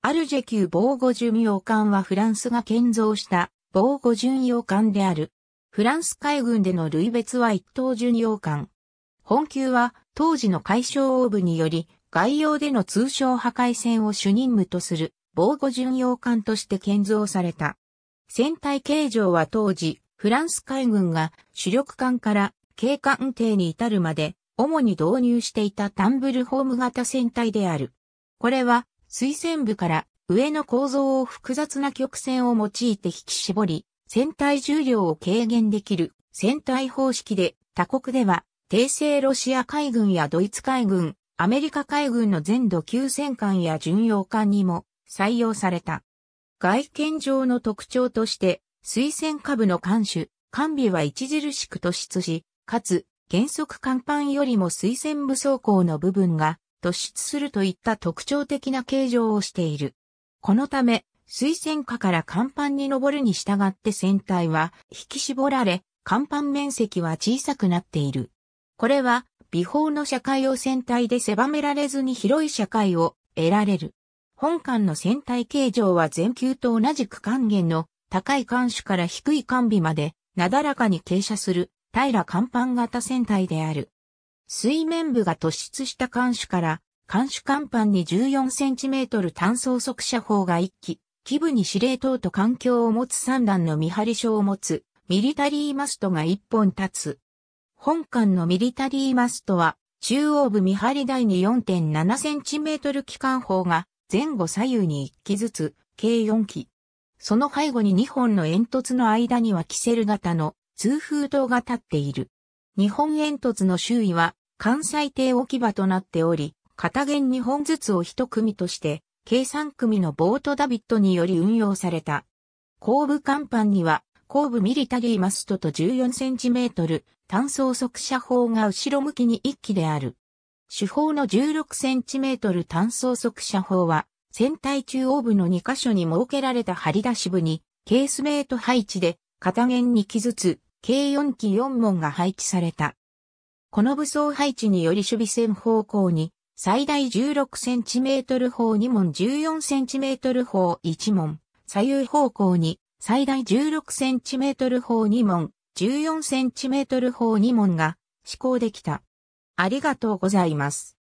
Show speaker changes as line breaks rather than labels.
アルジェ級防護巡洋艦はフランスが建造した防護巡洋艦である。フランス海軍での類別は一等巡洋艦。本級は当時の海将応部により外洋での通商破壊戦を主任務とする防護巡洋艦として建造された。船体形状は当時フランス海軍が主力艦から警官艇に至るまで主に導入していたタンブルホーム型船体である。これは水線部から上の構造を複雑な曲線を用いて引き絞り、船体重量を軽減できる船体方式で他国では、帝政ロシア海軍やドイツ海軍、アメリカ海軍の全土級戦艦や巡洋艦にも採用された。外見上の特徴として、水線下部の艦首、艦尾は著しく突出し、かつ、原則甲板よりも水線部装甲の部分が突出するといった特徴的な形状をしている。このため、水栓下から甲板に登るに従って船体は引き絞られ、甲板面積は小さくなっている。これは、微法の社会を船体で狭められずに広い社会を得られる。本艦の船体形状は全球と同じく還元の高い艦首から低い艦尾までなだらかに傾斜する平ら甲板型船体である。水面部が突出した艦首から、艦首甲板に 14cm 単装速射砲が1機、基部に司令塔と環境を持つ3段の見張り所を持つ、ミリタリーマストが1本立つ。本艦のミリタリーマストは、中央部見張り台に 4.7cm 機関砲が前後左右に1機ずつ、計4機。その背後に2本の煙突の間にはキセル型の通風塔が立っている。日本煙突の周囲は関西艇置き場となっており、片弦2本ずつを1組として、計3組のボートダビットにより運用された。後部甲板には、後部ミリタリーマストと 14cm 単装速射砲が後ろ向きに1機である。主砲の 16cm 単装速射砲は、船体中央部の2箇所に設けられた張り出し部に、ケースメイト配置で、片弦2機ずつ、計4機4門が配置された。この武装配置により守備線方向に最大 16cm 砲2門 14cm 砲1門、左右方向に最大 16cm 砲2門 14cm 砲2門が施行できた。ありがとうございます。